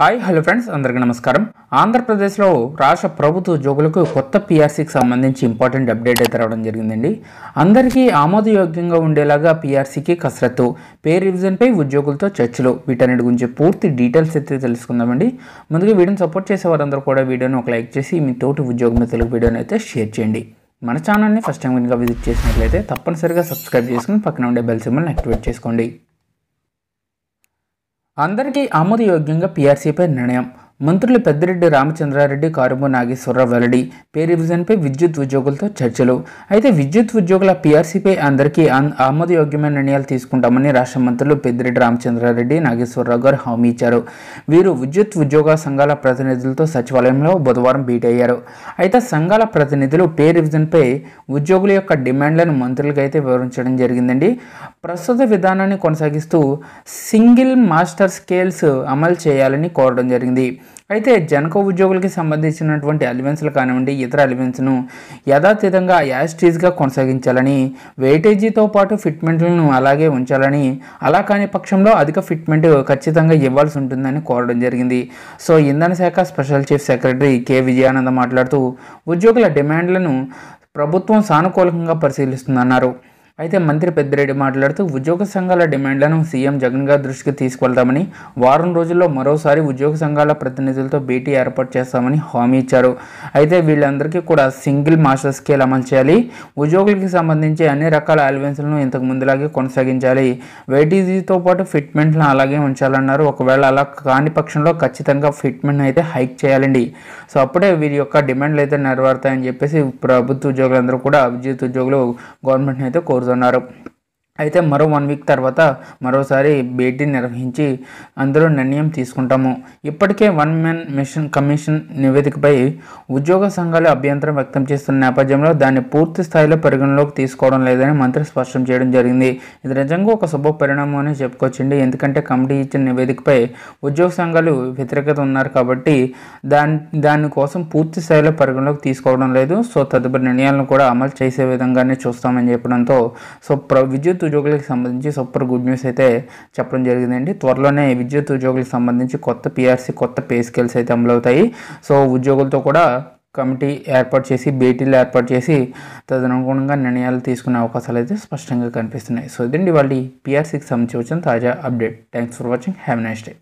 hi hello friends అందరికీ నమస్కారం ఆంధ్రప్రదేశ్లో రాష్ట్ర ప్రభుత్వ ఉద్యోగులకు కొత్త పీఆర్సీకి సంబంధించి ఇంపార్టెంట్ అప్డేట్ అయితే రావడం జరిగిందండి అందరికీ ఆమోదయోగ్యంగా ఉండేలాగా పీఆర్సీకి కసరత్తు పే రివిజన్పై ఉద్యోగులతో చర్చలు వీటన్నిటి గురించి పూర్తి డీటెయిల్స్ అయితే తెలుసుకుందామండి ముందుగా వీడియోని సపోర్ట్ చేసే వారందరూ కూడా వీడియోని ఒక లైక్ చేసి మీ తోటి ఉద్యోగ తెలుగు వీడియోని అయితే షేర్ చేయండి మన ఛానల్ని ఫస్ట్ టైం కనుక విజిట్ చేసినట్లయితే తప్పనిసరిగా సబ్స్క్రైబ్ చేసుకుని పక్కన ఉండే బెల్ సింబల్ని యాక్టివేట్ చేసుకోండి అందరికీ ఆమోదయోగ్యంగా పిఆర్సీపై నిర్ణయం మంత్రులు పెద్దిరెడ్డి రామచంద్రారెడ్డి కారుమో నాగేశ్వరరావు వెల్లడి పే రివిజన్పై విద్యుత్ ఉద్యోగులతో చర్చలు అయితే విద్యుత్ ఉద్యోగుల పీఆర్సీపై అందరికీ ఆమోదయోగ్యమైన నిర్ణయాలు తీసుకుంటామని రాష్ట్ర మంత్రులు పెద్దిరెడ్డి రామచంద్రారెడ్డి నాగేశ్వరరావు గారు హామీ ఇచ్చారు వీరు విద్యుత్ ఉద్యోగ సంఘాల ప్రతినిధులతో సచివాలయంలో బుధవారం భేటీ అయ్యారు అయితే సంఘాల ప్రతినిధులు పే రివిజన్పై ఉద్యోగుల యొక్క డిమాండ్లను అయితే వివరించడం జరిగిందండి ప్రస్తుత విధానాన్ని కొనసాగిస్తూ సింగిల్ మాస్టర్ స్కేల్స్ అమలు చేయాలని కోరడం జరిగింది అయితే జనక ఉద్యోగులకి సంబంధించినటువంటి అలివెన్స్లు కానివ్వండి ఇతర అలివెన్స్ను యథాతథంగా యాస్టీజ్గా కొనసాగించాలని వెయిటేజీతో పాటు ఫిట్మెంట్లను అలాగే ఉంచాలని అలా కాని పక్షంలో అధిక ఫిట్మెంట్ ఖచ్చితంగా ఇవ్వాల్సి ఉంటుందని కోరడం జరిగింది సో ఇంధన శాఖ special chief secretary K Vijayananda మాట్లాడుతూ ఉద్యోగుల డిమాండ్లను ప్రభుత్వం సానుకూలంగా పరిశీలిస్తుందన్నారు అయితే మంత్రి పెద్దిరెడ్డి మాట్లాడుతూ ఉద్యోగ సంఘాల డిమాండ్లను సీఎం జగన్ గారి దృష్టికి తీసుకెళ్తామని వారం రోజుల్లో మరోసారి ఉద్యోగ సంఘాల ప్రతినిధులతో భేటీ ఏర్పాటు చేస్తామని హామీ ఇచ్చారు అయితే వీళ్ళందరికీ కూడా సింగిల్ మాస్టర్ స్కేల్ అమలు చేయాలి ఉద్యోగులకి సంబంధించి అన్ని రకాల అలవెన్స్లను ఇంతకు ముందులాగే కొనసాగించాలి వెయిటీజీతో పాటు ఫిట్మెంట్లను అలాగే ఉంచాలన్నారు ఒకవేళ అలా కాని పక్షంలో ఖచ్చితంగా ఫిట్మెంట్ అయితే హైక్ చేయాలండి సో అప్పుడే వీరి యొక్క డిమాండ్లు అయితే నెరవేరుతాయని చెప్పేసి ప్రభుత్వ ఉద్యోగులందరూ కూడా విద్యుత్ ఉద్యోగులు గవర్నమెంట్ని అయితే కోరుతారు సాగుతున్నారు అయితే మరో వన్ వీక్ తర్వాత మరోసారి భేటీ నిర్వహించి అందులో నిర్ణయం తీసుకుంటాము ఇప్పటికే వన్ మ్యాన్ మిషన్ కమిషన్ నివేదికపై ఉద్యోగ సంఘాలు అభ్యంతరం వ్యక్తం చేస్తున్న నేపథ్యంలో దాన్ని పూర్తి స్థాయిలో పరిగణలోకి తీసుకోవడం లేదని మంత్రి స్పష్టం చేయడం జరిగింది ఇది నిజంగా ఒక శుభ పరిణామం అని చెప్పుకొచ్చింది ఎందుకంటే కమిటీ ఇచ్చిన నివేదికపై ఉద్యోగ సంఘాలు వ్యతిరేకత ఉన్నారు కాబట్టి దాని దానికోసం పూర్తి స్థాయిలో పరిగణలోకి తీసుకోవడం లేదు సో తదుపరి నిర్ణయాలను కూడా అమలు చేసే విధంగానే చూస్తామని చెప్పడంతో సో ప్ర విద్యుత్ ఉద్యోగులకు సంబంధించి సూపర్ గుడ్ న్యూస్ అయితే చెప్పడం జరిగిందండి త్వరలోనే విద్యుత్ ఉద్యోగులకు సంబంధించి కొత్త పిఆర్సీ కొత్త పే స్కేల్స్ అయితే అమలవుతాయి సో ఉద్యోగులతో కూడా కమిటీ ఏర్పాటు చేసి భేటీలు ఏర్పాటు చేసి తదనుగుణంగా నిర్ణయాలు తీసుకునే అవకాశాలు అయితే స్పష్టంగా కనిపిస్తున్నాయి సో ఇదండి వాళ్ళ పిఆర్సీకి సంబంధించి వచ్చిన తాజా update thanks for watching have nice day